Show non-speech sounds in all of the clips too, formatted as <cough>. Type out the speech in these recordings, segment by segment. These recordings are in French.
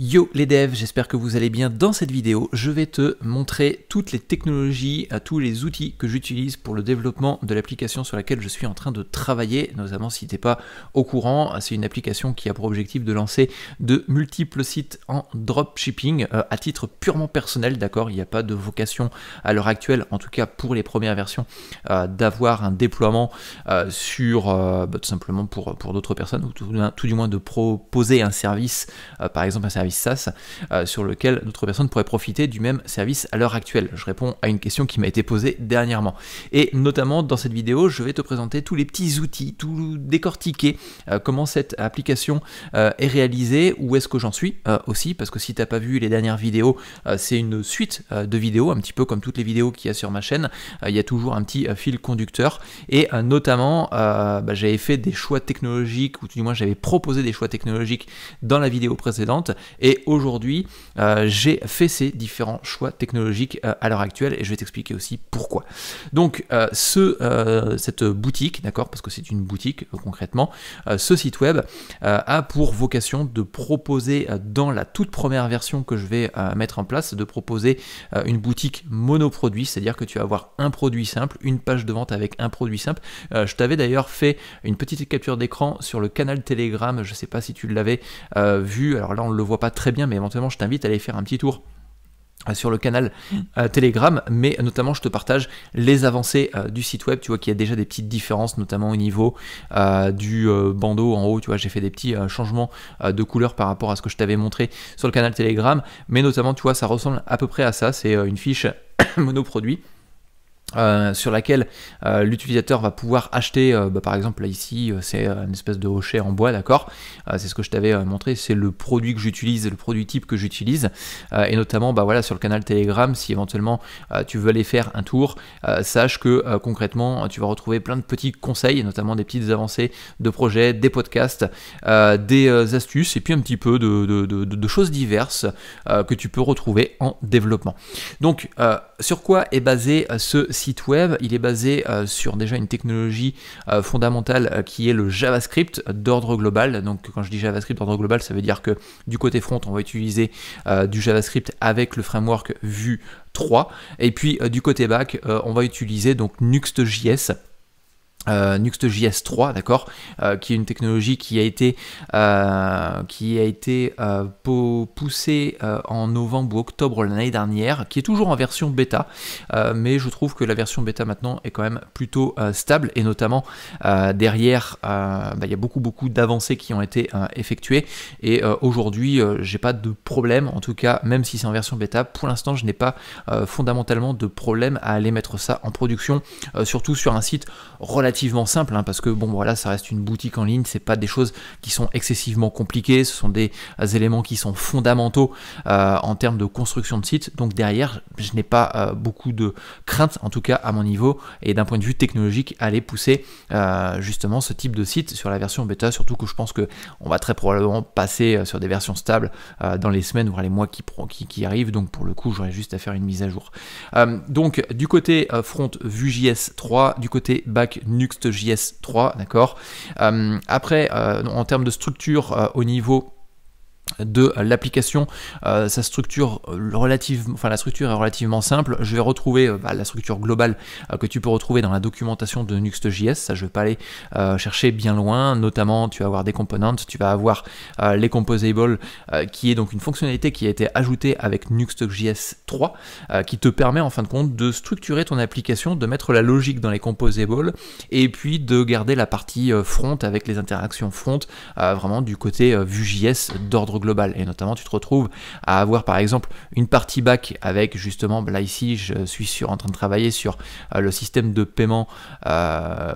Yo les devs, j'espère que vous allez bien. Dans cette vidéo, je vais te montrer toutes les technologies, tous les outils que j'utilise pour le développement de l'application sur laquelle je suis en train de travailler, notamment si tu n'es pas au courant. C'est une application qui a pour objectif de lancer de multiples sites en dropshipping euh, à titre purement personnel, d'accord Il n'y a pas de vocation à l'heure actuelle, en tout cas pour les premières versions, euh, d'avoir un déploiement euh, sur, bah, tout simplement pour, pour d'autres personnes, ou tout, du moins de proposer un service, par exemple un service SaaS euh, sur lequel d'autres personnes pourraient profiter du même service à l'heure actuelle Je réponds à une question qui m'a été posée dernièrement. Et notamment dans cette vidéo, je vais te présenter tous les petits outils, tout décortiquer euh, comment cette application euh, est réalisée, où est-ce que j'en suis aussi, parce que si tu t'as pas vu les dernières vidéos, c'est une suite de vidéos, un petit peu comme toutes les vidéos qu'il y a sur ma chaîne. Il y a toujours un petit fil conducteur et notamment bah, j'avais fait des choix technologiques ou du moins j'avais proposé des choix technologiques dans la vidéo précédente et aujourd'hui, euh, j'ai fait ces différents choix technologiques euh, à l'heure actuelle et je vais t'expliquer aussi pourquoi. Donc, euh, ce, cette boutique, d'accord, parce que c'est une boutique concrètement, ce site web a pour vocation de proposer dans la toute première version que je vais mettre en place, de proposer une boutique monoproduit, c'est-à-dire que tu vas avoir un produit simple, une page de vente avec un produit simple. je t'avais d'ailleurs fait une petite capture d'écran sur le canal Telegram, je ne sais pas si tu l'avais vu, alors là on le voit pas très bien, mais éventuellement je t'invite à aller faire un petit tour euh, sur le canal euh, Telegram, mais notamment je te partage les avancées euh, du site web. Tu vois qu'il y a déjà des petites différences, notamment au niveau du bandeau en haut. Tu vois, j'ai fait des petits changements de couleur par rapport à ce que je t'avais montré sur le canal Telegram, mais notamment, tu vois, ça ressemble à peu près à ça. C'est une fiche <coughs> monoproduit euh, sur laquelle euh, l'utilisateur va pouvoir acheter, euh, bah, par exemple là ici c'est une espèce de rocher en bois, d'accord C'est ce que je t'avais montré, c'est le produit que j'utilise, le produit type que j'utilise, et notamment bah, voilà, sur le canal Telegram, si éventuellement tu veux aller faire un tour, sache que concrètement tu vas retrouver plein de petits conseils, notamment des petites avancées de projets, des podcasts, des astuces, et puis un petit peu de, de choses diverses que tu peux retrouver en développement. Donc sur quoi est basé euh, ce site web Il est basé euh, sur déjà une technologie euh, fondamentale qui est le JavaScript d'ordre global. Donc quand je dis JavaScript d'ordre global, ça veut dire que du côté front, on va utiliser du JavaScript avec le framework Vue 3. Et puis du côté back, on va utiliser donc Nuxt.js euh, Nuxt.js 3, d'accord, euh, qui est une technologie qui a été, euh, qui a été poussée en novembre ou octobre l'année dernière, qui est toujours en version bêta, mais je trouve que la version bêta maintenant est quand même plutôt stable, et notamment derrière, bah, il y a beaucoup beaucoup d'avancées qui ont été effectuées, et aujourd'hui, j'ai pas de problème, en tout cas, même si c'est en version bêta, pour l'instant, je n'ai pas fondamentalement de problème à aller mettre ça en production, surtout sur un site relativement simple, hein, parce que bon voilà, ça reste une boutique en ligne, c'est pas des choses qui sont excessivement compliquées, ce sont des éléments qui sont fondamentaux euh, en termes de construction de site. Donc derrière, je n'ai pas euh, beaucoup de crainte, en tout cas à mon niveau, et d'un point de vue technologique, aller pousser euh, justement ce type de site sur la version bêta, surtout que je pense que on va très probablement passer sur des versions stables dans les semaines, voire les mois qui, qui, qui arrivent. Donc pour le coup, j'aurais juste à faire une mise à jour. donc du côté front js 3, du côté back Nuke JS3, d'accord euh, Après, euh, en termes de structure euh, au niveau de l'application. Euh, sa structure euh, relative, enfin la structure est relativement simple. Je vais retrouver euh, bah, la structure globale que tu peux retrouver dans la documentation de Nuxt.js. Ça, je vais pas aller chercher bien loin. Notamment, tu vas avoir des components, tu vas avoir les composables qui est donc une fonctionnalité qui a été ajoutée avec Nuxt.js 3, qui te permet en fin de compte de structurer ton application, de mettre la logique dans les composables, et puis de garder la partie front avec les interactions front, vraiment du côté Vue.js d'ordre global. Et notamment, tu te retrouves à avoir par exemple une partie back avec justement, bah là ici, je suis sur, en train de travailler sur euh, le système de paiement euh,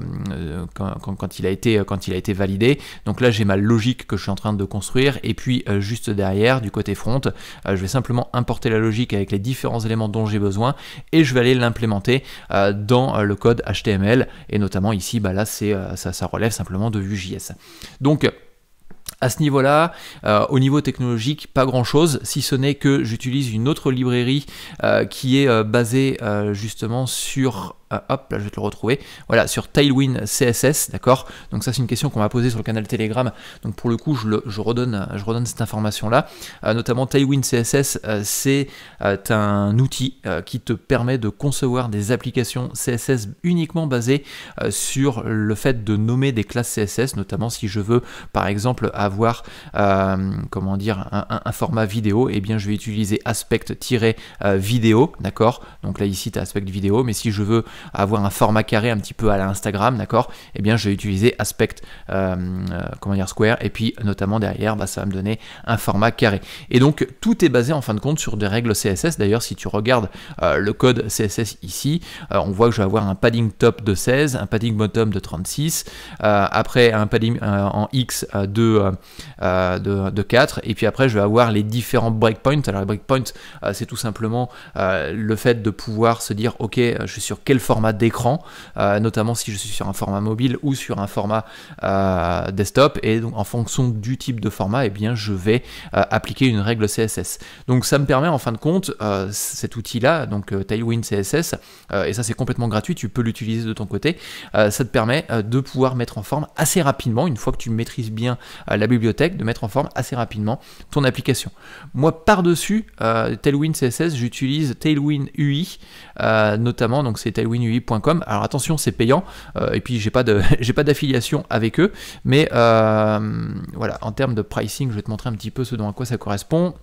quand, il a été, euh, quand il a été validé. Donc là, j'ai ma logique que je suis en train de construire. Et puis juste derrière, du côté front, je vais simplement importer la logique avec les différents éléments dont j'ai besoin et je vais aller l'implémenter dans le code HTML. Et notamment ici, bah là, c'est ça, ça relève simplement de Vue JS Donc, à ce niveau-là, euh, au niveau technologique, pas grand-chose, si ce n'est que j'utilise une autre librairie euh, qui est euh, basée justement sur ah, hop, là je vais te le retrouver, voilà, sur Tailwind CSS, d'accord Donc ça c'est une question qu'on m'a posée sur le canal Telegram, donc pour le coup je, redonne, je redonne cette information-là. Euh, notamment Tailwind CSS, euh, c'est euh, un outil qui te permet de concevoir des applications CSS uniquement basées sur le fait de nommer des classes CSS, notamment si je veux par exemple avoir, comment dire, un, format vidéo, et eh bien je vais utiliser aspect-vidéo, d'accord Donc là ici tu as aspect vidéo, mais si je veux avoir un format carré un petit peu à l'Instagram, d'accord et eh bien, je vais utiliser Aspect, euh, euh, comment dire, Square, et puis notamment derrière, bah, ça va me donner un format carré. Et donc, tout est basé en fin de compte sur des règles CSS. D'ailleurs, si tu regardes euh, le code CSS ici, on voit que je vais avoir un padding top de 16, un padding bottom de 36, après un padding en X de, de, 4, et puis après, je vais avoir les différents breakpoints. Alors, les breakpoints, c'est tout simplement le fait de pouvoir se dire, ok, je suis sur quel forme d'écran, euh, notamment si je suis sur un format mobile ou sur un format euh, desktop. Et donc en fonction du type de format, et eh bien, je vais euh, appliquer une règle CSS. Donc ça me permet en fin de compte, cet outil-là, donc Tailwind CSS, et ça c'est complètement gratuit, tu peux l'utiliser de ton côté, ça te permet de pouvoir mettre en forme assez rapidement, une fois que tu maîtrises bien la bibliothèque, de mettre en forme assez rapidement ton application. Moi par-dessus Tailwind CSS, j'utilise Tailwind UI, notamment, donc c'est Tailwind alors attention, c'est payant, euh, et puis j'ai pas de <laughs> j'ai pas d'affiliation avec eux, mais euh, voilà, en termes de pricing, je vais te montrer un petit peu ce dont à quoi ça correspond.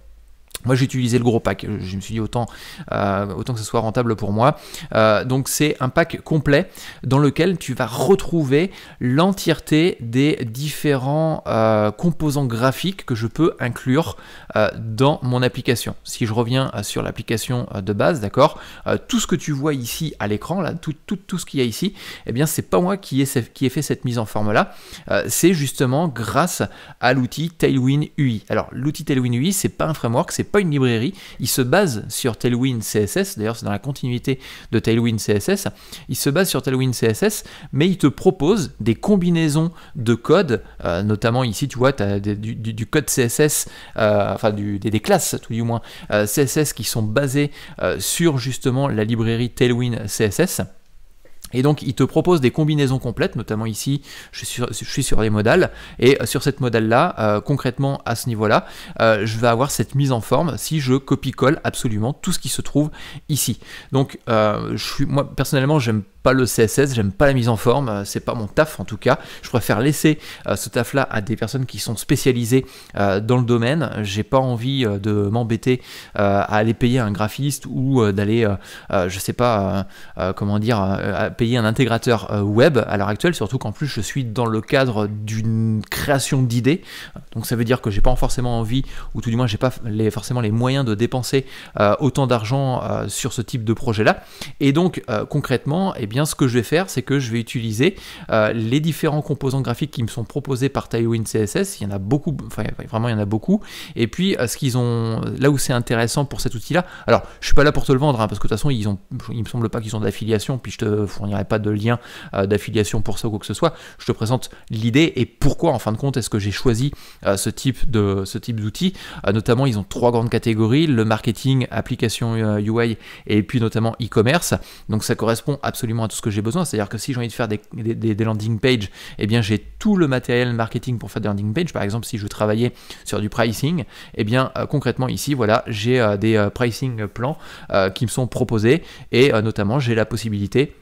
Moi, j'ai utilisé le gros pack. Je me suis dit autant, euh, autant que ce soit rentable pour moi. Euh, donc, c'est un pack complet dans lequel tu vas retrouver l'entièreté des différents euh, composants graphiques que je peux inclure dans mon application. Si je reviens sur l'application de base, d'accord, tout ce que tu vois ici à l'écran, là, tout, tout, ce qu'il y a ici, eh bien, c'est pas moi qui ai, qui ai fait cette mise en forme là. c'est justement grâce à l'outil Tailwind UI. Alors, l'outil Tailwind UI, c'est pas un framework, c'est pas une librairie. Il se base sur Tailwind CSS. D'ailleurs, c'est dans la continuité de Tailwind CSS. Il se base sur Tailwind CSS, mais il te propose des combinaisons de codes, euh, notamment ici, tu vois, tu as du, code CSS, euh, enfin des, classes tout du moins, euh, CSS qui sont basées sur justement la librairie Tailwind CSS. Et donc, il te propose des combinaisons complètes, notamment ici, je suis sur, les modales, et euh, sur cette modèle là euh, concrètement à ce niveau-là, euh, je vais avoir cette mise en forme si je copie-colle absolument tout ce qui se trouve ici. Donc, je suis, moi, personnellement, j'aime pas le CSS, j'aime pas la mise en forme, euh, c'est pas mon taf en tout cas. Je préfère laisser euh, ce taf là à des personnes qui sont spécialisées euh, dans le domaine. J'ai pas envie de m'embêter à aller payer un graphiste ou d'aller, je sais pas comment dire, à payer un intégrateur web à l'heure actuelle, surtout qu'en plus je suis dans le cadre d'une création d'idées. Donc ça veut dire que j'ai pas forcément envie, ou tout du moins j'ai pas les, forcément les moyens de dépenser autant d'argent sur ce type de projet là. Et donc concrètement, et eh bien ce que je vais faire, c'est que je vais utiliser euh, les différents composants graphiques qui me sont proposés par Tailwind CSS. Il y en a beaucoup, enfin vraiment il y en a beaucoup. Et puis euh, ce qu'ils ont, là où c'est intéressant pour cet outil-là, alors je suis pas là pour te le vendre, hein, parce que de toute façon ils ont, il me semble pas qu'ils ont d'affiliation, puis je te fournirai pas de lien euh, d'affiliation pour ça ou quoi que ce soit. Je te présente l'idée et pourquoi en fin de compte est-ce que j'ai choisi ce type de ce type d'outils. notamment ils ont trois grandes catégories le marketing, application UI et puis notamment e-commerce. Donc ça correspond absolument à tout ce que j'ai besoin. C'est-à-dire que si j'ai envie de faire des, landing pages, et eh bien j'ai tout le matériel marketing pour faire des landing pages. Par exemple, si je travaillais sur du pricing, et eh bien euh, concrètement ici, voilà, j'ai euh, des euh, pricing plans qui me sont proposés et notamment j'ai la possibilité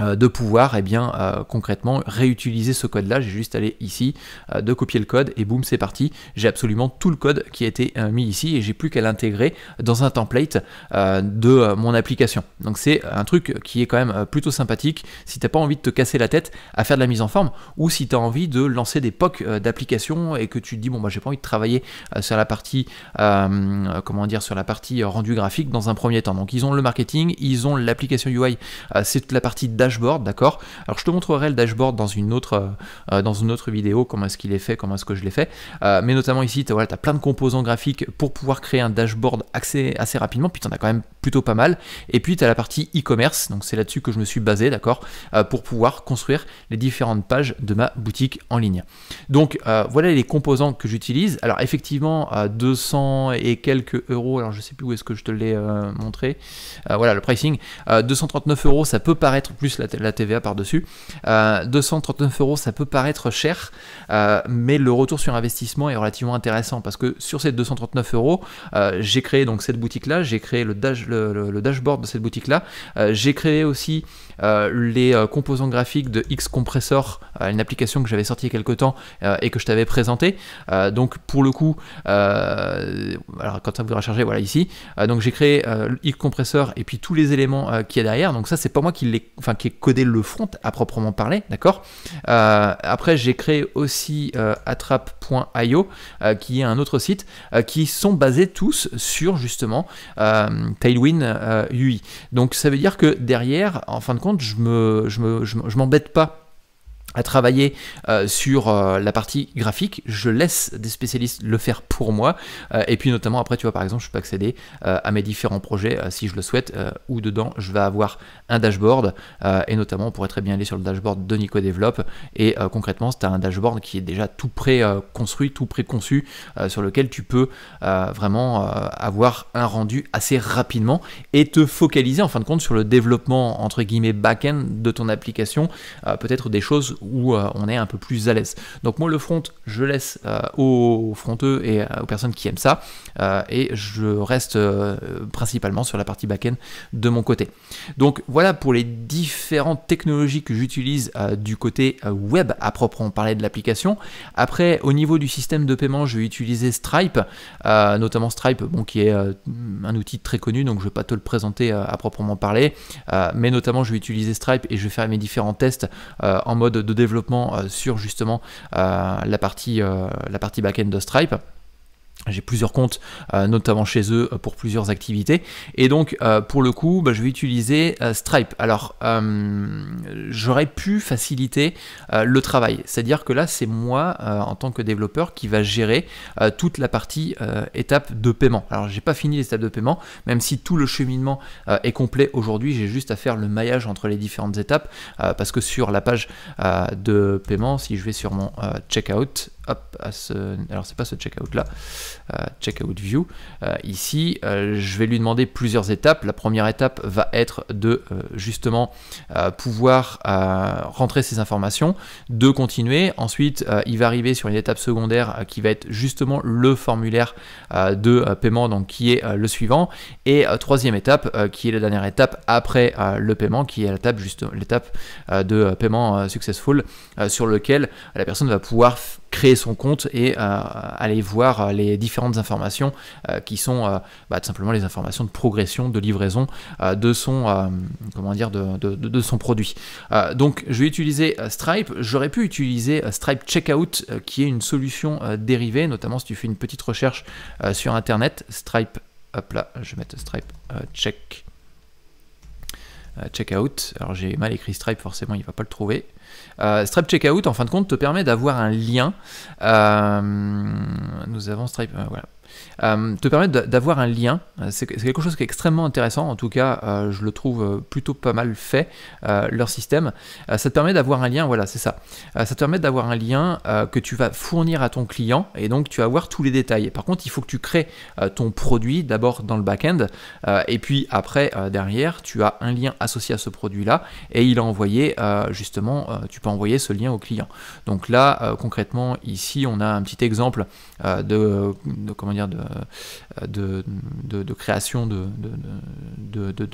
euh, de pouvoir eh bien, euh, concrètement réutiliser ce code là, j'ai juste allé ici, euh, de copier le code et boum c'est parti, j'ai absolument tout le code qui a été mis ici et j'ai plus qu'à l'intégrer dans un template de mon application. Donc c'est un truc qui est quand même plutôt sympathique si tu n'as pas envie de te casser la tête à faire de la mise en forme ou si tu as envie de lancer des POC d'applications et que tu te dis bon moi bah, j'ai pas envie de travailler sur la partie comment dire sur la partie rendu graphique dans un premier temps. Donc ils ont le marketing, ils ont l'application UI, c'est toute la partie data dashboard, d'accord Alors je te montrerai le dashboard dans une autre, euh, euh, dans une autre vidéo, comment est-ce qu'il est fait, comment est-ce que je l'ai fait. Euh, mais notamment ici, tu voilà, as plein de composants graphiques pour pouvoir créer un dashboard assez, assez rapidement, puis tu en as quand même plutôt pas mal. Et puis tu as la partie e-commerce, donc c'est là-dessus que je me suis basé, d'accord Pour pouvoir construire les différentes pages de ma boutique en ligne. Donc voilà les composants que j'utilise. Alors effectivement, à 200 et quelques euros, alors je sais plus où est-ce que je te l'ai montré. voilà le pricing. 239 euros, ça peut paraître plus la, TVA par-dessus. 239 euh, euros, ça peut paraître cher, euh, mais le retour sur investissement est relativement intéressant parce que sur ces 239 euros, euh, j'ai créé donc cette boutique-là, j'ai créé le, dashboard de cette boutique-là, j'ai créé aussi euh, les euh, composants graphiques de X Compressor, euh, une application que j'avais sortie il y a quelques temps et que je t'avais présentée. donc pour le coup, alors quand ça vous recharger, voilà ici. donc j'ai créé X Compressor et puis tous les éléments qu'il y a derrière. Donc ça, c'est pas moi qui enfin qui ai codé le front à proprement parler, d'accord. après, j'ai créé aussi attrape.io qui est un autre site qui sont basés tous sur justement Tailwind UI. Donc ça veut dire que derrière, en fin de compte je me, je me, je, je m'embête pas à travailler euh, sur euh, la partie graphique. Je laisse des spécialistes le faire pour moi. Euh, et puis notamment après, tu vois, par exemple, je peux accéder à mes différents projets si je le souhaite, ou dedans je vais avoir un dashboard. et notamment, on pourrait très bien aller sur le dashboard de Nico Develop. Et concrètement, c'est un dashboard qui est déjà tout pré-construit, tout pré-conçu, sur lequel tu peux vraiment avoir un rendu assez rapidement et te focaliser en fin de compte sur le développement entre guillemets back-end de ton application. Peut-être des choses où euh, on est un peu plus à l'aise. Donc moi le front, je laisse euh, aux fronteux et euh, aux personnes qui aiment ça, et je reste principalement sur la partie back-end de mon côté. Donc voilà pour les différentes technologies que j'utilise du côté web à proprement parler de l'application. Après, au niveau du système de paiement, je vais utiliser Stripe, notamment Stripe, bon, qui est un outil très connu, donc je vais pas te le présenter à proprement parler, mais notamment je vais utiliser Stripe et je vais faire mes différents tests en mode de développement euh, sur justement euh, la partie, euh, la partie back-end de Stripe j'ai plusieurs comptes, euh, notamment chez eux, euh, pour plusieurs activités. Et donc, euh, pour le coup, bah, je vais utiliser Stripe. Alors, j'aurais pu faciliter le travail. C'est-à-dire que là, c'est moi, en tant que développeur, qui va gérer toute la partie étape de paiement. Alors, je n'ai pas fini l'étape de paiement, même si tout le cheminement est complet aujourd'hui. J'ai juste à faire le maillage entre les différentes étapes, parce que sur la page de paiement, si je vais sur mon checkout, à ce, alors c'est pas ce checkout là, euh, checkout view. Euh, ici, euh, je vais lui demander plusieurs étapes. La première étape va être de justement pouvoir rentrer ces informations, de continuer. Ensuite, il va arriver sur une étape secondaire qui va être justement le formulaire de paiement, donc qui est le suivant. Et troisième étape, qui est la dernière étape après le paiement, qui est l'étape juste l'étape de paiement successful, sur lequel la personne va pouvoir créer son compte et euh, aller voir euh, les différentes informations euh, qui sont bah, tout simplement les informations de progression, de livraison de son comment dire de, son produit. donc je vais utiliser Stripe. J'aurais pu utiliser Stripe Checkout qui est une solution dérivée, notamment si tu fais une petite recherche sur internet. Stripe, hop là, je vais mettre Stripe Checkout. Euh, checkout. Alors j'ai mal écrit Stripe, forcément il va pas le trouver. Euh, Stripe Checkout, en fin de compte, te permet d'avoir un lien. Euh, nous avons Stripe, voilà. Euh, te permettre d'avoir un lien. Euh, c'est quelque chose qui est extrêmement intéressant, en tout cas euh, je le trouve plutôt pas mal fait, leur système. ça te permet d'avoir un lien, voilà c'est ça. ça te permet d'avoir un lien que tu vas fournir à ton client et donc tu vas voir tous les détails. Par contre il faut que tu crées ton produit d'abord dans le back-end et puis après derrière tu as un lien associé à ce produit là et il a envoyé justement tu peux envoyer ce lien au client. Donc là concrètement ici on a un petit exemple de comment dire euh, de, création de,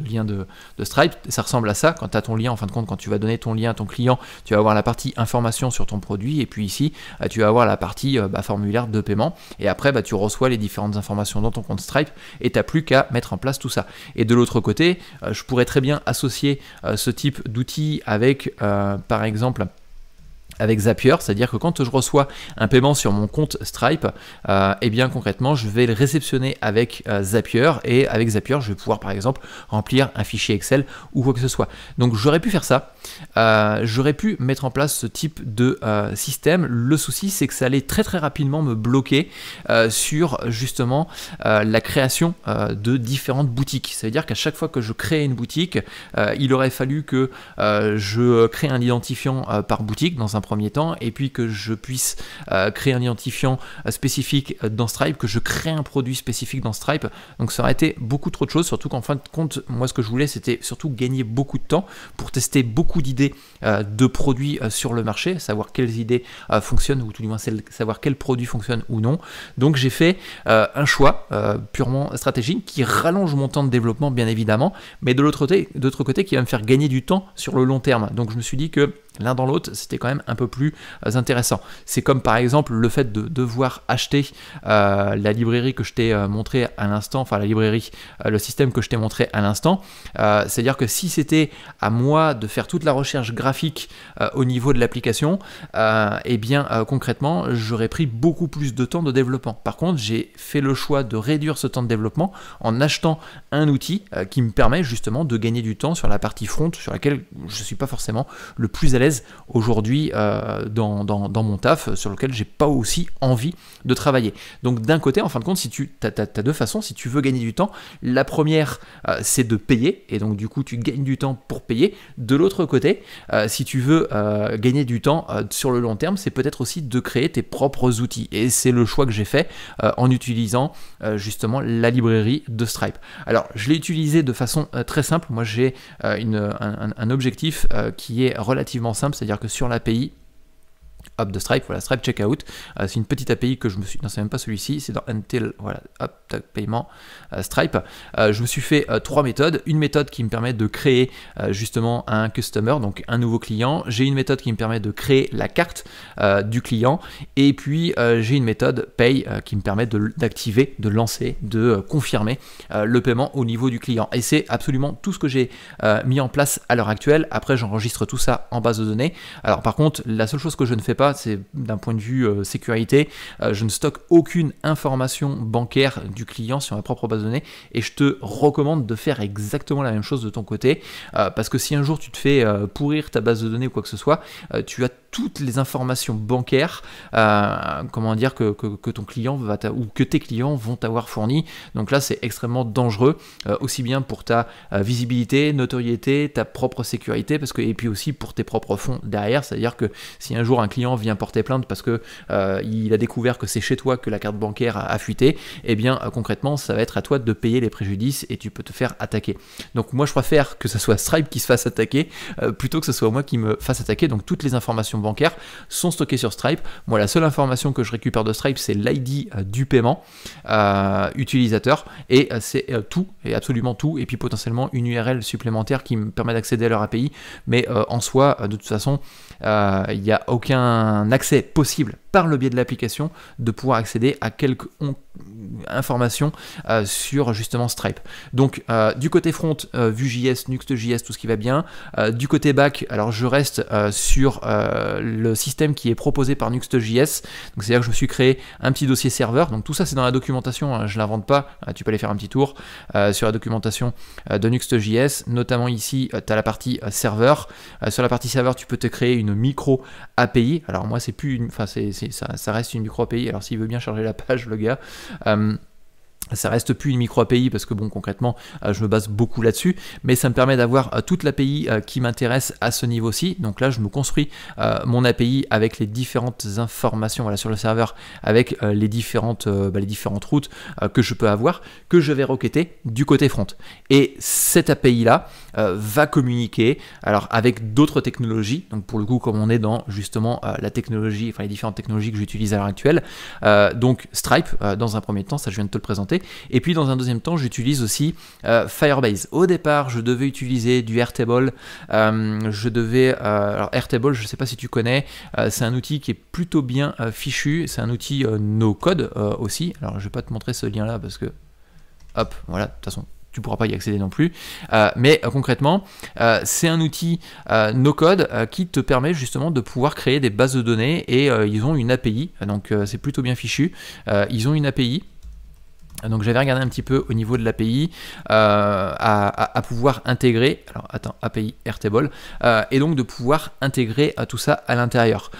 liens de, Stripe. Ça ressemble à ça. Quand tu as ton lien, en fin de compte, quand tu vas donner ton lien à ton client, tu vas avoir la partie information sur ton produit. Et puis ici, euh, tu vas avoir la partie euh, bah, formulaire de paiement. Et après, bah, tu reçois les différentes informations dans ton compte Stripe et tu n'as plus qu'à mettre en place tout ça. Et de l'autre côté, je pourrais très bien associer ce type d'outil avec, par exemple, avec Zapier, c'est-à-dire que quand je reçois un paiement sur mon compte Stripe, et euh, eh bien concrètement, je vais le réceptionner avec euh, Zapier et avec Zapier, je vais pouvoir par exemple remplir un fichier Excel ou quoi que ce soit. Donc j'aurais pu faire ça, euh, j'aurais pu mettre en place ce type de système. Le souci, c'est que ça allait très très rapidement me bloquer sur justement la création de différentes boutiques. C'est-à-dire qu'à chaque fois que je crée une boutique, il aurait fallu que je crée un identifiant par boutique dans un premier premier temps, et puis que je puisse euh, créer un identifiant euh, spécifique euh, dans Stripe, que je crée un produit spécifique dans Stripe. Donc ça aurait été beaucoup trop de choses, surtout qu'en fin de compte, moi ce que je voulais, c'était surtout gagner beaucoup de temps pour tester beaucoup d'idées de produits sur le marché, savoir quelles idées fonctionnent, ou tout du moins savoir quels produits fonctionnent ou non. Donc j'ai fait un choix purement stratégique qui rallonge mon temps de développement, bien évidemment, mais de l'autre côté, côté, qui va me faire gagner du temps sur le long terme. Donc je me suis dit que l'un dans l'autre, c'était quand même un peu plus euh, intéressant. C'est comme par exemple le fait de devoir acheter euh, la librairie que je t'ai euh, montré à l'instant, enfin la librairie, le système que je t'ai montré à l'instant. C'est-à-dire que si c'était à moi de faire toute la recherche graphique au niveau de l'application, eh bien concrètement, j'aurais pris beaucoup plus de temps de développement. Par contre, j'ai fait le choix de réduire ce temps de développement en achetant un outil qui me permet justement de gagner du temps sur la partie front sur laquelle je ne suis pas forcément le plus à aujourd'hui euh, dans, mon taf sur lequel j'ai pas aussi envie de travailler. Donc d'un côté, en fin de compte, si tu as, deux façons, si tu veux gagner du temps, la première euh, c'est de payer et donc du coup tu gagnes du temps pour payer. De l'autre côté, euh, si tu veux gagner du temps sur le long terme, c'est peut-être aussi de créer tes propres outils et c'est le choix que j'ai fait en utilisant justement la librairie de Stripe. Alors je l'ai utilisé de façon très simple. Moi j'ai un, un, objectif qui est relativement simple, c'est-à-dire que sur l'API, Hop de Stripe, voilà, Stripe Checkout. Euh, c'est une petite API que je me suis. Non, c'est même pas celui-ci, c'est dans Until, voilà, hop, paiement, euh, Stripe. Euh, je me suis fait trois méthodes. Une méthode qui me permet de créer justement un customer, donc un nouveau client. J'ai une méthode qui me permet de créer la carte du client. Et puis, j'ai une méthode Pay qui me permet d'activer, de, lancer, de confirmer le paiement au niveau du client. Et c'est absolument tout ce que j'ai mis en place à l'heure actuelle. Après, j'enregistre tout ça en base de données. Alors, par contre, la seule chose que je ne fais pas, c'est d'un point de vue euh, sécurité, euh, je ne stocke aucune information bancaire du client sur ma propre base de données et je te recommande de faire exactement la même chose de ton côté euh, parce que si un jour tu te fais pourrir ta base de données ou quoi que ce soit, tu as toutes les informations bancaires, euh, comment dire, que, ton client va ou que tes clients vont t'avoir fourni. Donc là, c'est extrêmement dangereux, euh, aussi bien pour ta euh, visibilité, notoriété, ta propre sécurité, parce que, et puis aussi pour tes propres fonds derrière. C'est-à-dire que si un jour un client vient porter plainte parce qu'il il a découvert que c'est chez toi que la carte bancaire a, fuité, eh bien concrètement, ça va être à toi de payer les préjudices et tu peux te faire attaquer. Donc moi, je préfère que ce soit Stripe qui se fasse attaquer plutôt que ce soit moi qui me fasse attaquer. Donc toutes les informations bancaires, sont stockés sur Stripe. Moi, la seule information que je récupère de Stripe, c'est l'ID euh, du paiement euh, utilisateur et euh, c'est tout, et absolument tout, et puis potentiellement une URL supplémentaire qui me permet d'accéder à leur API. Mais en soi, de toute façon, il n'y a aucun accès possible par le biais de l'application de pouvoir accéder à quelque informations euh, sur justement Stripe. Donc euh, du côté front, euh, Vue.js, Nuxt.js, tout ce qui va bien. du côté back, alors je reste sur le système qui est proposé par Nuxt.js. Donc c'est-à-dire que je me suis créé un petit dossier serveur. Donc tout ça c'est dans la documentation, Je hein. je l'invente pas. tu peux aller faire un petit tour sur la documentation de Nuxt.js. Notamment ici, tu as la partie serveur. sur la partie serveur, tu peux te créer une micro API. Alors moi c'est plus Enfin ça, reste une micro API. Alors s'il veut bien charger la page, le gars. Um, ça reste plus une micro API parce que bon concrètement euh, je me base beaucoup là-dessus mais ça me permet d'avoir euh, toute l'API euh, qui m'intéresse à ce niveau-ci donc là je me construis mon API avec les différentes informations voilà, sur le serveur avec les, différentes, bah, les différentes routes que je peux avoir que je vais requêter du côté front et cette API là va communiquer alors avec d'autres technologies donc pour le coup comme on est dans justement la technologie enfin les différentes technologies que j'utilise à l'heure actuelle donc Stripe dans un premier temps ça je viens de te le présenter et puis dans un deuxième temps, j'utilise aussi euh, Firebase. Au départ, je devais utiliser du Airtable. Euh, je devais... Euh, alors Airtable, je ne sais pas si tu connais, c'est un outil qui est plutôt bien fichu. C'est un outil no code aussi. Alors je ne vais pas te montrer ce lien là parce que... Hop, voilà, de toute façon, tu pourras pas y accéder non plus. mais concrètement, c'est un outil no-code qui te permet justement de pouvoir créer des bases de données et ils ont une API, donc c'est plutôt bien fichu. ils ont une API donc j'avais regardé un petit peu au niveau de l'API euh, à, pouvoir intégrer, alors attends, API RTBol euh, et donc de pouvoir intégrer euh, tout ça à l'intérieur.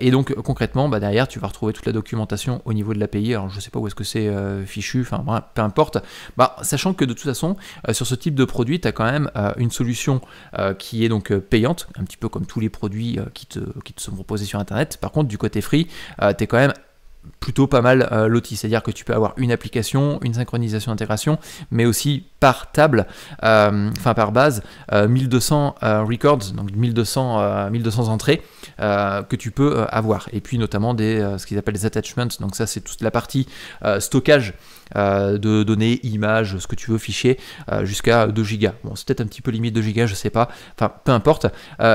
et donc concrètement, bah, derrière, tu vas retrouver toute la documentation au niveau de l'API, alors je ne sais pas où est-ce que c'est fichu, enfin peu importe. Bah, sachant que de toute façon, sur ce type de produit, tu as quand même une solution qui est donc payante, un petit peu comme tous les produits qui, te, qui te sont proposés sur Internet. Par contre, du côté free, tu es quand même plutôt pas mal euh, l'outil, C'est-à-dire que tu peux avoir une application, une synchronisation intégration, mais aussi par table, euh, enfin par base, 1200 euh, records, donc 1200, 1200 entrées que tu peux avoir. Et puis notamment des, ce qu'ils appellent des attachments, donc ça c'est toute la partie stockage de données, images, ce que tu veux, fichier jusqu'à 2 gigas. Bon, c'est peut-être un petit peu limite 2 gigas, je sais pas, enfin peu importe.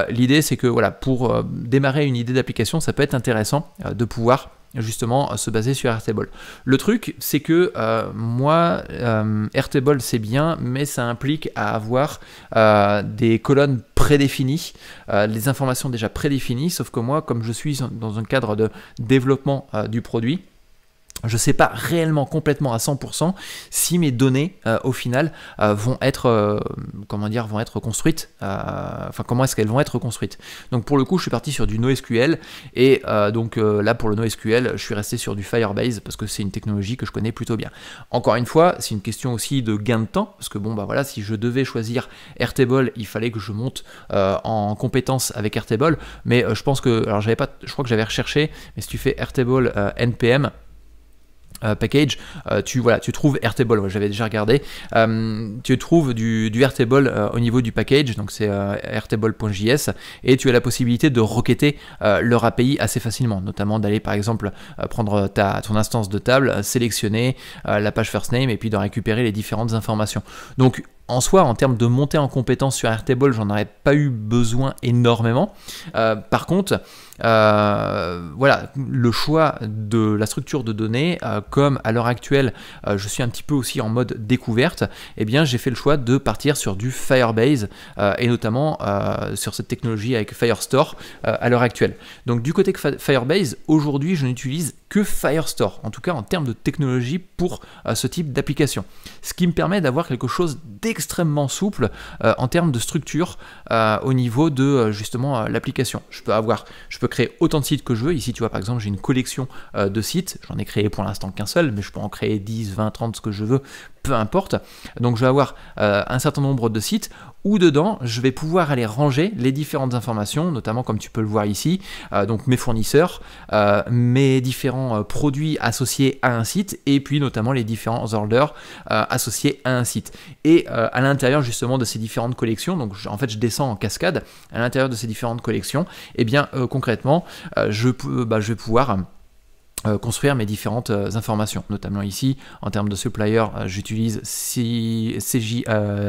L'idée c'est que voilà, pour démarrer une idée d'application, ça peut être intéressant de pouvoir justement euh, se baser sur Airtable. Le truc, c'est que euh, moi, euh, RTBol c'est bien, mais ça implique à avoir des colonnes prédéfinies, les informations déjà prédéfinies, sauf que moi, comme je suis dans un cadre de développement du produit, je ne sais pas réellement complètement à 100% si mes données euh, au final euh, vont être euh, comment dire vont être construites enfin comment est-ce qu'elles vont être construites donc pour le coup je suis parti sur du NoSQL et donc là pour le NoSQL je suis resté sur du Firebase parce que c'est une technologie que je connais plutôt bien encore une fois c'est une question aussi de gain de temps parce que bon bah voilà si je devais choisir Airtable il fallait que je monte en compétence avec Airtable mais je pense que alors j'avais pas je crois que j'avais recherché mais si tu fais Airtable NPM euh, package, euh, tu, voilà, tu trouves Airtable, j'avais déjà regardé, euh, tu trouves du, du au niveau du package, donc c'est Airtable.js, et tu as la possibilité de requêter leur API assez facilement, notamment d'aller par exemple prendre ta, ton instance de table, sélectionner la page first name et puis de récupérer les différentes informations. Donc en soi, en termes de montée en compétence sur Airtable, j'en aurais pas eu besoin énormément. Euh, par contre, euh, voilà, le choix de la structure de données, euh, comme à l'heure actuelle, je suis un petit peu aussi en mode découverte, Et eh bien, j'ai fait le choix de partir sur du Firebase et notamment sur cette technologie avec Firestore à l'heure actuelle. Donc, du côté Firebase, aujourd'hui, je n'utilise que Firestore, en tout cas en termes de technologie pour ce type d'application, ce qui me permet d'avoir quelque chose d'extrêmement extrêmement souple euh, en termes de structure euh, au niveau de euh, justement l'application. Je peux avoir, je peux créer autant de sites que je veux. Ici, tu vois, par exemple, j'ai une collection de sites. J'en ai créé pour l'instant qu'un seul, mais je peux en créer 10, 20, 30, ce que je veux peu importe. Donc je vais avoir un certain nombre de sites ou dedans je vais pouvoir aller ranger les différentes informations, notamment comme tu peux le voir ici, euh, donc mes fournisseurs, euh, mes différents euh, produits associés à un site, et puis notamment les différents orders associés à un site. Et à l'intérieur justement de ces différentes collections, donc en fait je descends en cascade, à l'intérieur de ces différentes collections, et eh bien concrètement, je, peux, bah, je vais pouvoir euh, construire mes différentes euh, informations. Notamment ici, en termes de supplier, euh, j'utilise CJ,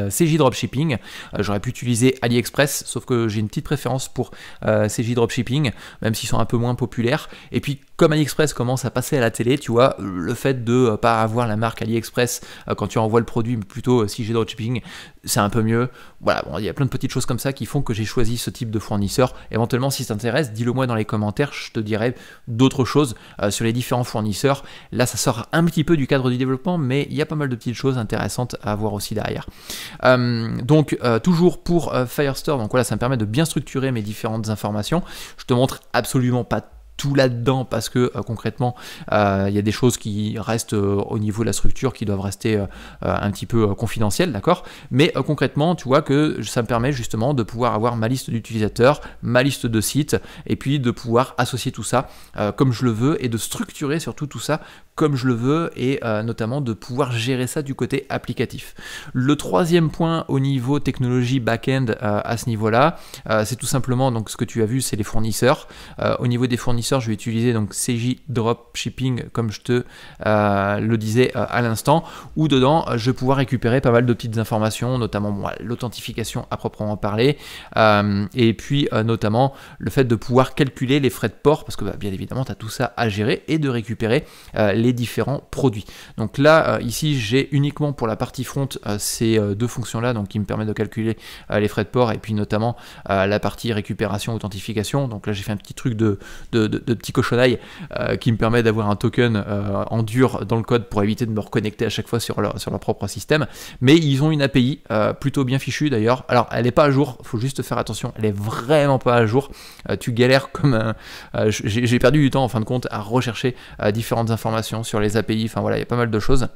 CJ, Dropshipping. J'aurais pu utiliser AliExpress, sauf que j'ai une petite préférence pour CJ Dropshipping, même s'ils sont un peu moins populaires. Et puis, comme AliExpress commence à passer à la télé, tu vois, le fait de pas avoir la marque AliExpress quand tu envoies le produit, mais plutôt CJ Dropshipping, c'est un peu mieux. Voilà, bon, il y a plein de petites choses comme ça qui font que j'ai choisi ce type de fournisseur. Éventuellement, si ça t'intéresse, dis-le moi dans les commentaires, je te dirai d'autres choses sur les différents fournisseurs. Là, ça sort un petit peu du cadre du développement, mais il y a pas mal de petites choses intéressantes à voir aussi derrière. Euh, donc, euh, toujours pour euh, Firestore, donc voilà, ça me permet de bien structurer mes différentes informations. Je te montre absolument pas tout là-dedans parce que euh, concrètement euh, il y a des choses qui restent euh, au niveau de la structure qui doivent rester un petit peu confidentielles, d'accord Mais concrètement, tu vois que ça me permet justement de pouvoir avoir ma liste d'utilisateurs, ma liste de sites et puis de pouvoir associer tout ça comme je le veux et de structurer surtout tout ça comme je le veux et notamment de pouvoir gérer ça du côté applicatif. Le troisième point au niveau technologie back-end à ce niveau-là, c'est tout simplement donc ce que tu as vu, c'est les fournisseurs. au niveau des fournisseurs je vais utiliser donc CJ Dropshipping comme je te euh, le disais euh, à l'instant, où dedans euh, je vais pouvoir récupérer pas mal de petites informations, notamment moi l'authentification à proprement parler, et puis notamment le fait de pouvoir calculer les frais de port, parce que bah, bien évidemment tu as tout ça à gérer, et de récupérer les différents produits. Donc là, ici, j'ai uniquement pour la partie front ces deux fonctions-là, donc qui me permettent de calculer les frais de port, et puis notamment la partie récupération, authentification. Donc là, j'ai fait un petit truc de de, petits petit euh, qui me permettent d'avoir un token euh, en dur dans le code pour éviter de me reconnecter à chaque fois sur leur, sur leur propre système. Mais ils ont une API euh, plutôt bien fichue d'ailleurs. Alors, elle n'est pas à jour, faut juste faire attention, elle est vraiment pas à jour. tu galères comme un... J'ai perdu du temps en fin de compte à rechercher différentes informations sur les API, enfin voilà, il y a pas mal de choses.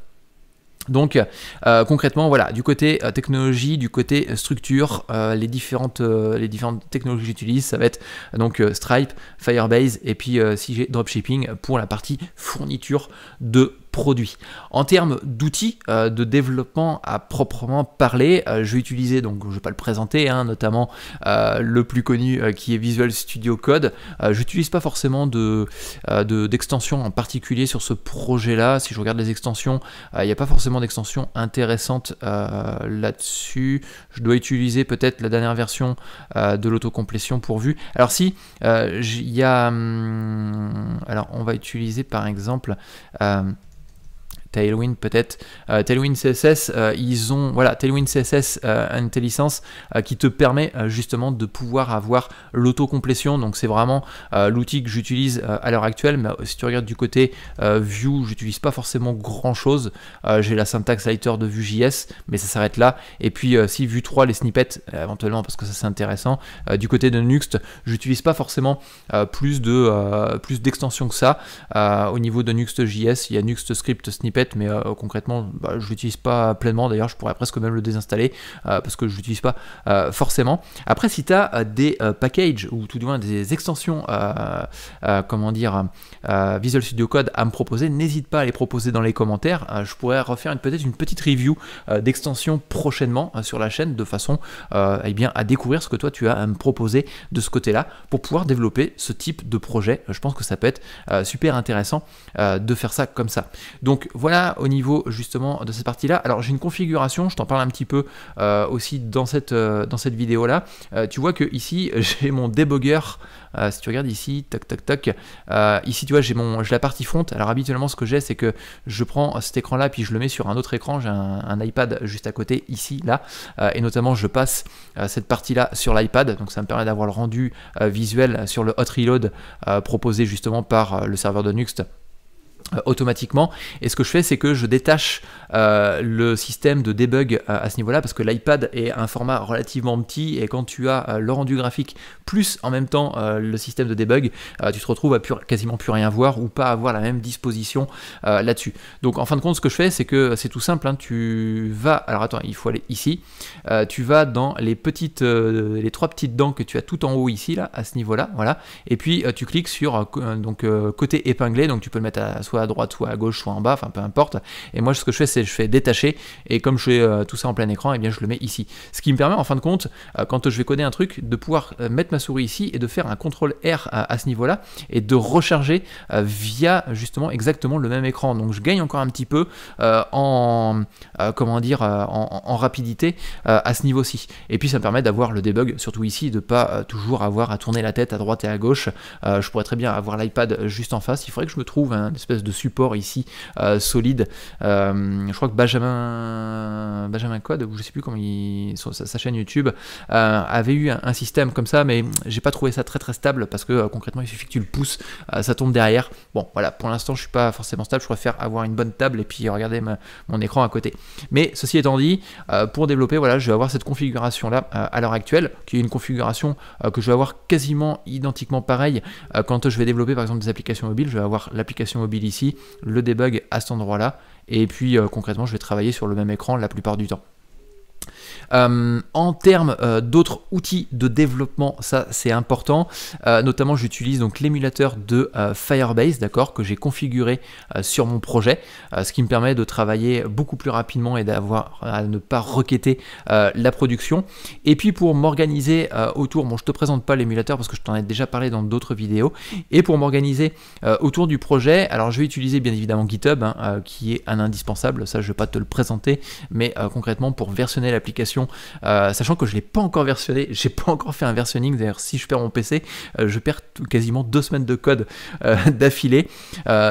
Donc euh, concrètement, voilà, du côté euh, technologie, du côté euh, structure, les, différentes, les différentes technologies que j'utilise, ça va être donc Stripe, Firebase et puis si j'ai dropshipping pour la partie fourniture de produit. En termes d'outils euh, de développement à proprement parler, euh, je vais utiliser, donc je ne vais pas le présenter, hein, notamment euh, le plus connu qui est Visual Studio Code. J'utilise pas forcément d'extension de, en particulier sur ce projet-là. Si je regarde les extensions, il n'y a pas forcément d'extension intéressante là-dessus. Je dois utiliser peut-être la dernière version de l'autocomplétion vue. Alors si, il y a... Hum, alors on va utiliser par exemple... Tailwind peut-être, euh, Tailwind CSS, euh, ils ont, voilà, Tailwind CSS euh, IntelliSense qui te permet justement de pouvoir avoir l'autocomplétion, donc c'est vraiment l'outil que j'utilise à l'heure actuelle, mais si tu regardes du côté Vue, j'utilise pas forcément grand chose, j'ai la syntaxe lighter de Vue.js, mais ça s'arrête là, et puis si Vue 3, les snippets, éventuellement parce que ça c'est intéressant, du côté de Nuxt, j'utilise pas forcément plus de plus d'extensions que ça, au niveau de Nuxt.js, il y a Nuxt Script Snippet, mais euh, concrètement, bah, je l'utilise pas pleinement. D'ailleurs, je pourrais presque même le désinstaller euh, parce que je l'utilise pas euh, forcément. Après, si tu as des packages ou tout du moins des extensions, comment dire, Visual Studio Code à me proposer, n'hésite pas à les proposer dans les commentaires. je pourrais refaire peut-être une petite review d'extension prochainement sur la chaîne de façon et eh bien, à découvrir ce que toi tu as à me proposer de ce côté-là pour pouvoir développer ce type de projet. Je pense que ça peut être super intéressant de faire ça comme ça. Donc voilà au niveau justement de cette partie-là. Alors j'ai une configuration, je t'en parle un petit peu euh, aussi dans cette, euh, dans cette vidéo-là. Euh, tu vois que ici <laughs> j'ai mon debugger. si tu regardes ici, tac tac tac. ici tu vois j'ai mon la partie front. Alors habituellement ce que j'ai c'est que je prends cet écran-là puis je le mets sur un autre écran. J'ai un, un, iPad juste à côté ici là et notamment je passe cette partie-là sur l'iPad. Donc ça me permet d'avoir le rendu visuel sur le hot reload proposé justement par le serveur de Nuxt euh, automatiquement. Et ce que je fais, c'est que je détache euh, le système de debug euh, à ce niveau-là, parce que l'iPad est un format relativement petit, et quand tu as le rendu graphique plus en même temps le système de debug, tu te retrouves à quasiment plus rien voir ou pas avoir la même disposition là-dessus. Donc en fin de compte, ce que je fais, c'est que c'est tout simple, hein, tu vas, alors attends, il faut aller ici, tu vas dans les petites, les trois petites dents que tu as tout en haut ici, là, à ce niveau-là, voilà, et puis tu cliques sur donc, côté épinglé, donc tu peux le mettre à soit à droite, soit à gauche, soit en bas, enfin peu importe. Et moi, ce que je fais, c'est je fais détacher, et comme je fais euh, tout ça en plein écran, et eh bien je le mets ici. Ce qui me permet, en fin de compte, euh, quand je vais coder un truc, de pouvoir euh, mettre ma souris ici et de faire un CTRL R à, ce niveau-là, et de recharger via justement exactement le même écran. Donc je gagne encore un petit peu en, comment dire, en, rapidité à ce niveau-ci. Et puis ça me permet d'avoir le debug, surtout ici, de pas toujours avoir à tourner la tête à droite et à gauche. je pourrais très bien avoir l'iPad juste en face. Il faudrait que je me trouve un espèce de support ici euh, solide. Euh, je crois que Benjamin, Benjamin Code, ou je sais plus comment il, sa, chaîne YouTube, euh, avait eu un, système comme ça, mais j'ai pas trouvé ça très très stable parce que concrètement il suffit que tu le pousses, ça tombe derrière. Bon, voilà, pour l'instant je suis pas forcément stable, je préfère avoir une bonne table et puis regarder mon écran à côté. Mais ceci étant dit, pour développer, voilà, je vais avoir cette configuration là à l'heure actuelle, qui est une configuration que je vais avoir quasiment identiquement pareille quand je vais développer par exemple des applications mobiles. Je vais avoir l'application mobile le debug à cet endroit-là, et puis euh, concrètement, je vais travailler sur le même écran la plupart du temps. Euh, en termes euh, d'autres outils de développement, ça c'est important. Euh, notamment, j'utilise donc l'émulateur de Firebase, d'accord, que j'ai configuré sur mon projet, ce qui me permet de travailler beaucoup plus rapidement et d'avoir à ne pas requêter la production. Et puis pour m'organiser autour, bon, je te présente pas l'émulateur parce que je t'en ai déjà parlé dans d'autres vidéos. Et pour m'organiser autour du projet, alors je vais utiliser bien évidemment GitHub, hein, qui est un indispensable. Ça, je ne vais pas te le présenter, mais concrètement pour versionner l'application euh, sachant que je n'ai l'ai pas encore versionné, <laughs> j'ai pas encore fait un versionning, d'ailleurs si je perds mon PC, euh, je perds quasiment deux semaines de code euh, <laughs> d'affilée,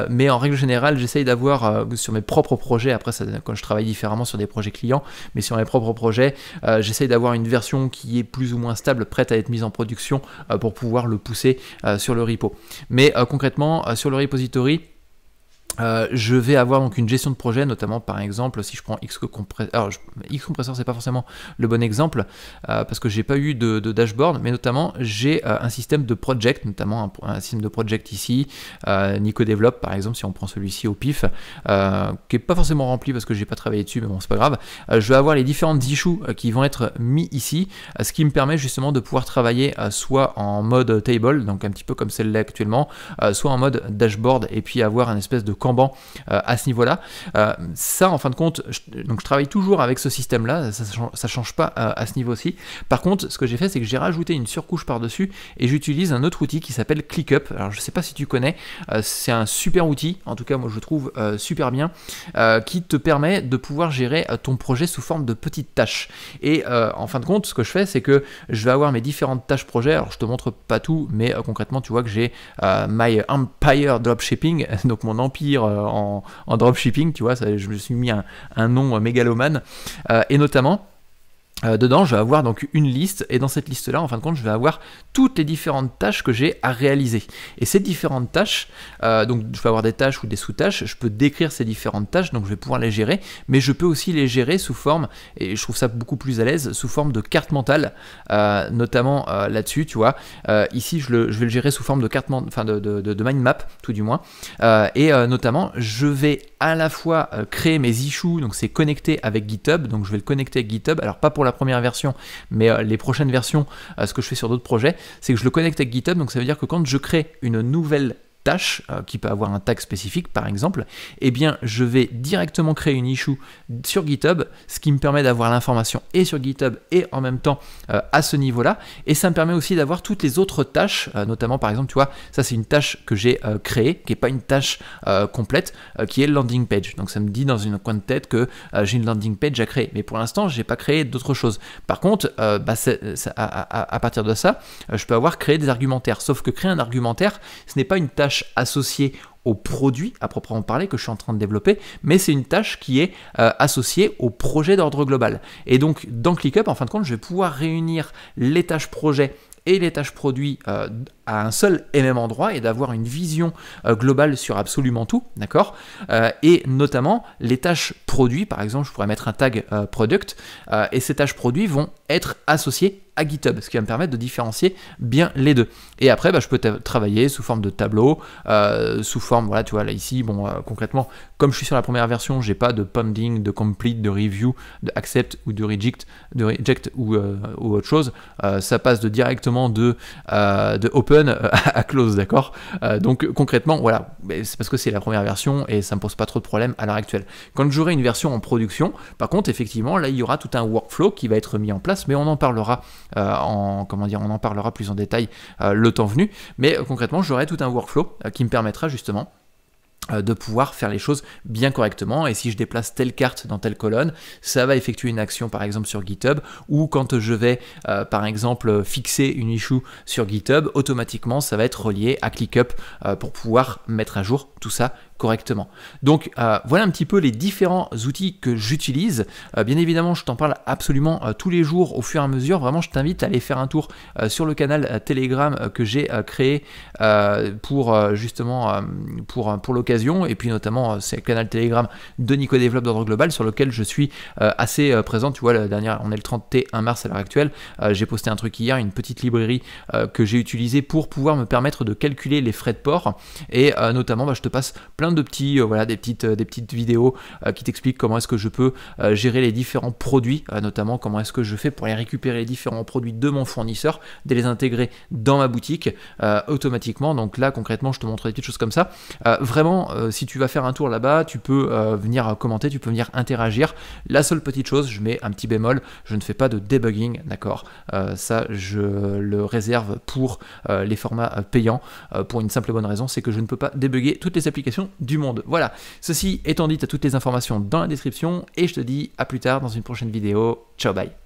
mais en règle générale j'essaye d'avoir sur mes propres projets, après ça, quand je travaille différemment sur des projets clients, mais sur mes propres projets, j'essaye d'avoir une version qui est plus ou moins stable, prête à être mise en production pour pouvoir le pousser sur le repo. Mais concrètement, sur le repository, euh, je vais avoir donc une gestion de projet, notamment par exemple si je prends X compresseur, X compresseur c'est pas forcément le bon exemple euh, parce que j'ai pas eu de, dashboard, mais notamment j'ai euh, un système de project, notamment un, système de project ici, Nico Develop par exemple si on prend celui-ci au pif, qui est pas forcément rempli parce que j'ai pas travaillé dessus, mais bon c'est pas grave. je vais avoir les différentes issues qui vont être mis ici, ce qui me permet justement de pouvoir travailler soit en mode table, donc un petit peu comme celle-là actuellement, soit en mode dashboard et puis avoir un espèce de Kanban euh, à ce niveau-là. Euh, ça, en fin de compte, donc je travaille toujours avec ce système-là, ça ne change pas euh, à ce niveau-ci. Par contre, ce que j'ai fait, c'est que j'ai rajouté une surcouche par-dessus et j'utilise un autre outil qui s'appelle ClickUp. Alors, je ne sais pas si tu connais, c'est un super outil, en tout cas, moi je trouve super bien, qui te permet de pouvoir gérer ton projet sous forme de petites tâches. Et en fin de compte, ce que je fais, c'est que je vais avoir mes différentes tâches projet. Alors, je te montre pas tout, mais concrètement, tu vois que j'ai My Empire Dropshipping, <laughs> donc mon empire euh, en, dropshipping, tu vois, ça, je me suis mis un, un nom euh, mégalomane, euh, et notamment euh, dedans, je vais avoir donc une liste, et dans cette liste-là, en fin de compte, je vais avoir toutes les différentes tâches que j'ai à réaliser. Et ces différentes tâches, euh, donc je vais avoir des tâches ou des sous-tâches, je peux décrire ces différentes tâches, donc je vais pouvoir les gérer, mais je peux aussi les gérer sous forme, et je trouve ça beaucoup plus à l'aise, sous forme de carte mentale, euh, notamment là-dessus, tu vois. ici, je, le, vais le gérer sous forme de carte, enfin de, de, mind map, tout du moins, et notamment, je vais à la fois créer mes issues, donc c'est connecté avec GitHub, donc je vais le connecter avec GitHub, alors pas pour la la première version, mais euh, les prochaines versions, euh, ce que je fais sur d'autres projets, c'est que je le connecte avec GitHub. Donc ça veut dire que quand je crée une nouvelle tâche euh, qui peut avoir un tag spécifique par exemple, eh bien je vais directement créer une issue sur GitHub, ce qui me permet d'avoir l'information et sur GitHub et en même temps euh, à ce niveau-là. Et ça me permet aussi d'avoir toutes les autres tâches, euh, notamment par exemple, tu vois, ça c'est une tâche que j'ai créée, qui n'est pas une tâche complète, qui est le landing page. Donc ça me dit dans une coin de tête que j'ai une landing page à créer. Mais pour l'instant, je n'ai pas créé d'autres choses. Par contre, bah, à, partir de ça, je peux avoir créé des argumentaires. Sauf que créer un argumentaire, ce n'est pas une tâche associée au produit à proprement parler que je suis en train de développer, mais c'est une tâche qui est euh, associée au projet d'ordre global. Et donc dans ClickUp, en fin de compte, je vais pouvoir réunir les tâches projet et les tâches produits euh, à un seul et même endroit et d'avoir une vision euh, globale sur absolument tout, d'accord Et notamment les tâches produits, par exemple, je pourrais mettre un tag product et ces tâches produits vont être associées GitHub, ce qui va me permettre de différencier bien les deux. Et après, bah, je peux travailler sous forme de tableau, euh, sous forme, voilà, tu vois, là ici, bon, euh, concrètement, comme je suis sur la première version, j'ai pas de pending, de complete, de review, de accept ou de reject, de reject ou, euh, ou autre chose. ça passe de directement de, de open <laughs> à close, d'accord Donc concrètement, voilà, c'est parce que c'est la première version et ça me pose pas trop de problèmes à l'heure actuelle. Quand j'aurai une version en production, par contre, effectivement, là, il y aura tout un workflow qui va être mis en place, mais on en parlera euh, comment dire, on en parlera plus en détail euh, le temps venu. Mais euh, concrètement, j'aurai tout un workflow qui me permettra justement de pouvoir faire les choses bien correctement et si je déplace telle carte dans telle colonne ça va effectuer une action par exemple sur github ou quand je vais par exemple fixer une issue sur github automatiquement ça va être relié à clickup pour pouvoir mettre à jour tout ça correctement. Donc euh, voilà un petit peu les différents outils que j'utilise. Euh, bien évidemment, je t'en parle absolument euh, tous les jours au fur et à mesure. Vraiment, je t'invite à aller faire un tour sur le canal Telegram que j'ai créé pour justement pour, pour l'occasion. Et puis notamment, c'est le canal Telegram de Nico Développe d'ordre global sur lequel je suis assez présent. Tu vois, la dernière, on est le 31 mars à l'heure actuelle. j'ai posté un truc hier, une petite librairie que j'ai utilisée pour pouvoir me permettre de calculer les frais de port. Et notamment, bah, je te passe plein de petits, euh, voilà, des petites, euh, des petites vidéos euh, qui t'expliquent comment est-ce que je peux gérer les différents produits, notamment comment est-ce que je fais pour les récupérer les différents produits de mon fournisseur, de les intégrer dans ma boutique automatiquement. Donc là, concrètement, je te montre des petites choses comme ça. vraiment, si tu vas faire un tour là-bas, tu peux venir commenter, tu peux venir interagir. La seule petite chose, je mets un petit bémol, je ne fais pas de debugging, d'accord Ça, je le réserve pour les formats payants, pour une simple bonne raison, c'est que je ne peux pas débugger toutes les applications du monde. Voilà, ceci étant dit, tu as toutes les informations dans la description et je te dis à plus tard dans une prochaine vidéo. Ciao, bye